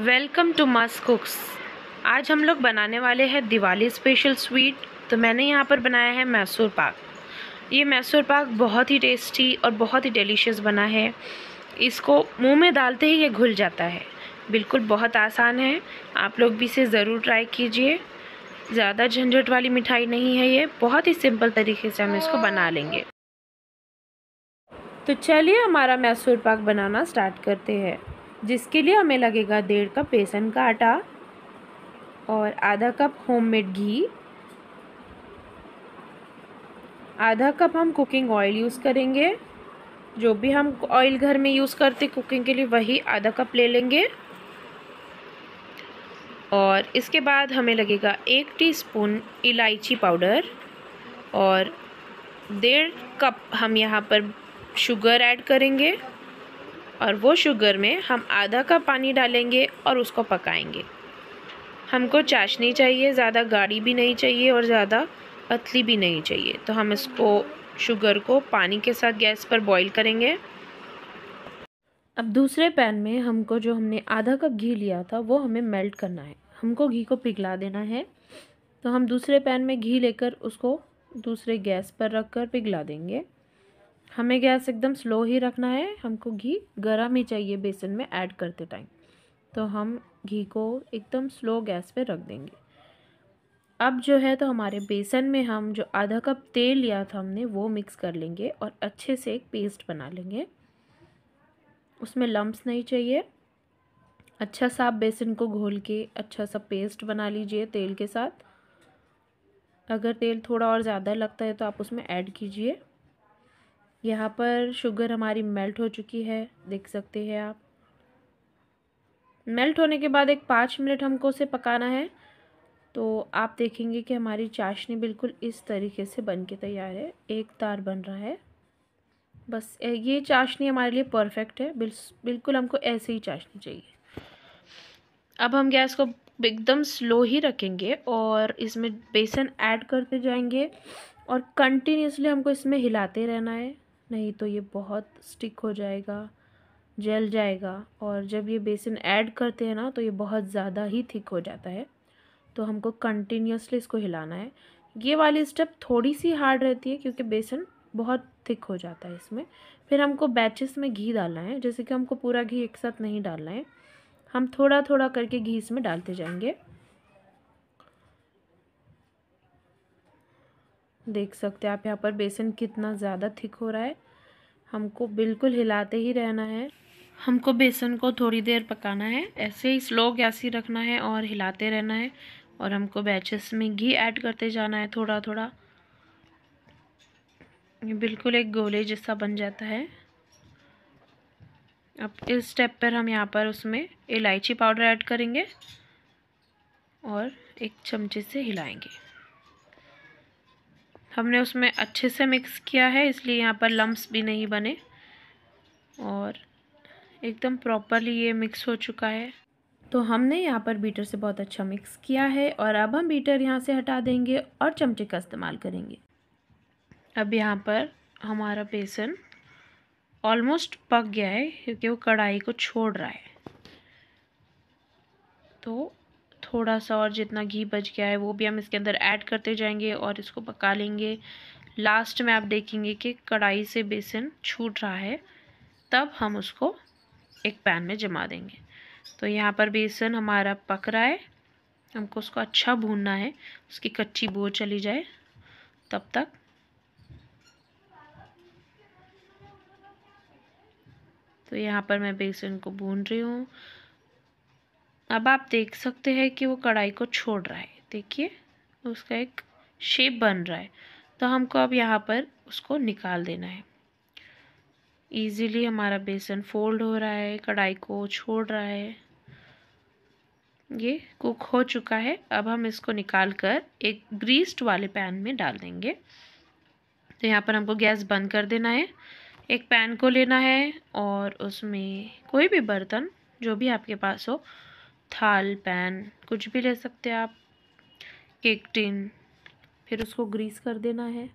welcome to मस कुक्स आज हम लोग बनाने वाले हैं दिवाली स्पेशल स्वीट तो मैंने यहाँ पर बनाया है मैसूर पाक ये मैसूर पाक बहुत ही टेस्टी और बहुत ही डिलीशियस बना है इसको मुंह में डालते ही ये घुल जाता है बिल्कुल बहुत आसान है आप लोग भी इसे ज़रूर ट्राई कीजिए ज़्यादा झंझट वाली मिठाई नहीं है ये बहुत ही सिंपल तरीके से हम इसको बना लेंगे तो चलिए हमारा मैसूर पाक बनाना स्टार्ट करते हैं जिसके लिए हमें लगेगा डेढ़ कप बेसन का आटा और आधा कप होममेड घी आधा कप हम कुकिंग ऑयल यूज़ करेंगे जो भी हम ऑयल घर में यूज़ करते कुकिंग के लिए वही आधा कप ले लेंगे और इसके बाद हमें लगेगा एक टीस्पून इलायची पाउडर और डेढ़ कप हम यहाँ पर शुगर ऐड करेंगे और वो शुगर में हम आधा कप पानी डालेंगे और उसको पकाएंगे हमको चाशनी चाहिए ज़्यादा गाढ़ी भी नहीं चाहिए और ज़्यादा पतली भी नहीं चाहिए तो हम इसको शुगर को पानी के साथ गैस पर बॉईल करेंगे अब दूसरे पैन में हमको जो हमने आधा कप घी लिया था वो हमें मेल्ट करना है हमको घी को पिघला देना है तो हम दूसरे पैन में घी लेकर उसको दूसरे गैस पर रख कर पिघला देंगे हमें गैस एकदम स्लो ही रखना है हमको घी गर्म ही चाहिए बेसन में ऐड करते टाइम तो हम घी को एकदम स्लो गैस पे रख देंगे अब जो है तो हमारे बेसन में हम जो आधा कप तेल लिया था हमने वो मिक्स कर लेंगे और अच्छे से एक पेस्ट बना लेंगे उसमें लम्ब्स नहीं चाहिए अच्छा सा आप बेसन को घोल के अच्छा सा पेस्ट बना लीजिए तेल के साथ अगर तेल थोड़ा और ज़्यादा लगता है तो आप उसमें ऐड कीजिए यहाँ पर शुगर हमारी मेल्ट हो चुकी है देख सकते हैं आप मेल्ट होने के बाद एक पाँच मिनट हमको उसे पकाना है तो आप देखेंगे कि हमारी चाशनी बिल्कुल इस तरीके से बन के तैयार है एक तार बन रहा है बस ये चाशनी हमारे लिए परफेक्ट है बिल्कुल हमको ऐसे ही चाशनी चाहिए अब हम गैस को एकदम स्लो ही रखेंगे और इसमें बेसन ऐड करते जाएंगे और कंटिन्यूसली हमको इसमें हिलाते रहना है नहीं तो ये बहुत स्टिक हो जाएगा जल जाएगा और जब ये बेसन ऐड करते हैं ना तो ये बहुत ज़्यादा ही थिक हो जाता है तो हमको कंटिन्यूसली इसको हिलाना है ये वाली स्टेप थोड़ी सी हार्ड रहती है क्योंकि बेसन बहुत थिक हो जाता है इसमें फिर हमको बैचेस में घी डालना है जैसे कि हमको पूरा घी एक साथ नहीं डालना है हम थोड़ा थोड़ा करके घी इसमें डालते जाएंगे देख सकते हैं आप यहाँ पर बेसन कितना ज़्यादा थिक हो रहा है हमको बिल्कुल हिलाते ही रहना है हमको बेसन को थोड़ी देर पकाना है ऐसे ही स्लो गैस ही रखना है और हिलाते रहना है और हमको बैचेस में घी ऐड करते जाना है थोड़ा थोड़ा ये बिल्कुल एक गोले जैसा बन जाता है अब इस स्टेप पर हम यहाँ पर उसमें इलायची पाउडर ऐड करेंगे और एक चमचे से हिलाएंगे हमने उसमें अच्छे से मिक्स किया है इसलिए यहाँ पर लम्ब्स भी नहीं बने और एकदम प्रॉपरली ये मिक्स हो चुका है तो हमने यहाँ पर बीटर से बहुत अच्छा मिक्स किया है और अब हम बीटर यहाँ से हटा देंगे और चमचे का इस्तेमाल करेंगे अब यहाँ पर हमारा बेसन ऑलमोस्ट पक गया है क्योंकि वो कढ़ाई को छोड़ रहा है तो थोड़ा सा और जितना घी बच गया है वो भी हम इसके अंदर ऐड करते जाएंगे और इसको पका लेंगे लास्ट में आप देखेंगे कि कढ़ाई से बेसन छूट रहा है तब हम उसको एक पैन में जमा देंगे तो यहाँ पर बेसन हमारा पक रहा है हमको उसको अच्छा भूनना है उसकी कच्ची बो चली जाए तब तक तो यहाँ पर मैं बेसन को भून रही हूँ अब आप देख सकते हैं कि वो कढ़ाई को छोड़ रहा है देखिए उसका एक शेप बन रहा है तो हमको अब यहाँ पर उसको निकाल देना है ईज़िली हमारा बेसन फोल्ड हो रहा है कढ़ाई को छोड़ रहा है ये कुक हो चुका है अब हम इसको निकाल कर एक ग्रीस्ड वाले पैन में डाल देंगे तो यहाँ पर हमको गैस बंद कर देना है एक पैन को लेना है और उसमें कोई भी बर्तन जो भी आपके पास हो थाल पैन कुछ भी ले सकते हैं आप केक टिन फिर उसको ग्रीस कर देना है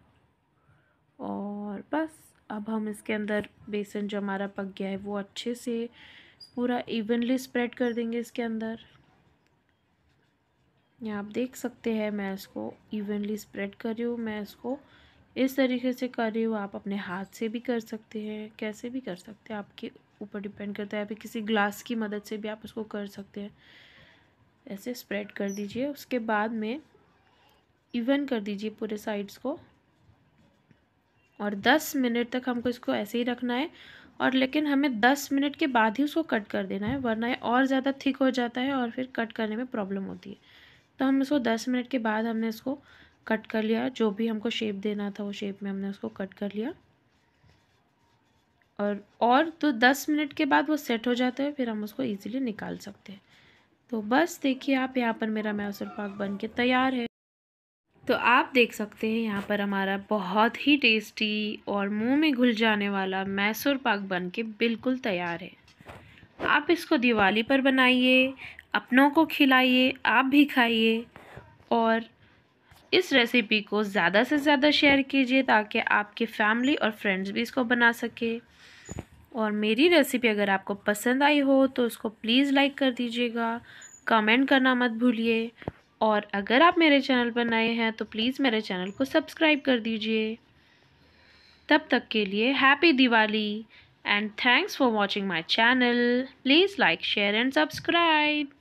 और बस अब हम इसके अंदर बेसन जो हमारा पक गया है वो अच्छे से पूरा इवनली स्प्रेड कर देंगे इसके अंदर यहाँ आप देख सकते हैं मैं इसको इवनली स्प्रेड कर रही हूँ मैं इसको इस तरीके से कर रही हूँ आप अपने हाथ से भी कर सकते हैं कैसे भी कर सकते हैं आपके ऊपर डिपेंड करता है अभी किसी ग्लास की मदद से भी आप उसको कर सकते हैं ऐसे स्प्रेड कर दीजिए उसके बाद में इवन कर दीजिए पूरे साइड्स को और दस मिनट तक हमको इसको ऐसे ही रखना है और लेकिन हमें दस मिनट के बाद ही उसको कट कर देना है वरना ये और ज़्यादा थिक हो जाता है और फिर कट करने में प्रॉब्लम होती है तो हम इसको दस मिनट के बाद हमने इसको कट कर लिया जो भी हमको शेप देना था वो शेप में हमने उसको कट कर लिया और और तो दस मिनट के बाद वो सेट हो जाता है फिर हम उसको ईजिली निकाल सकते हैं तो बस देखिए आप यहाँ पर मेरा मैसूर पाक बन के तैयार है तो आप देख सकते हैं यहाँ पर हमारा बहुत ही टेस्टी और मुंह में घुल जाने वाला मैसूर पाक बन के बिल्कुल तैयार है आप इसको दिवाली पर बनाइए अपनों को खिलाइए आप भी खाइए और इस रेसिपी को ज़्यादा से ज़्यादा शेयर कीजिए ताकि आपके फैमिली और फ्रेंड्स भी इसको बना सके और मेरी रेसिपी अगर आपको पसंद आई हो तो उसको प्लीज़ लाइक कर दीजिएगा कमेंट करना मत भूलिए और अगर आप मेरे चैनल पर नए हैं तो प्लीज़ मेरे चैनल को सब्सक्राइब कर दीजिए तब तक के लिए happy Diwali and thanks for watching my channel please like share and subscribe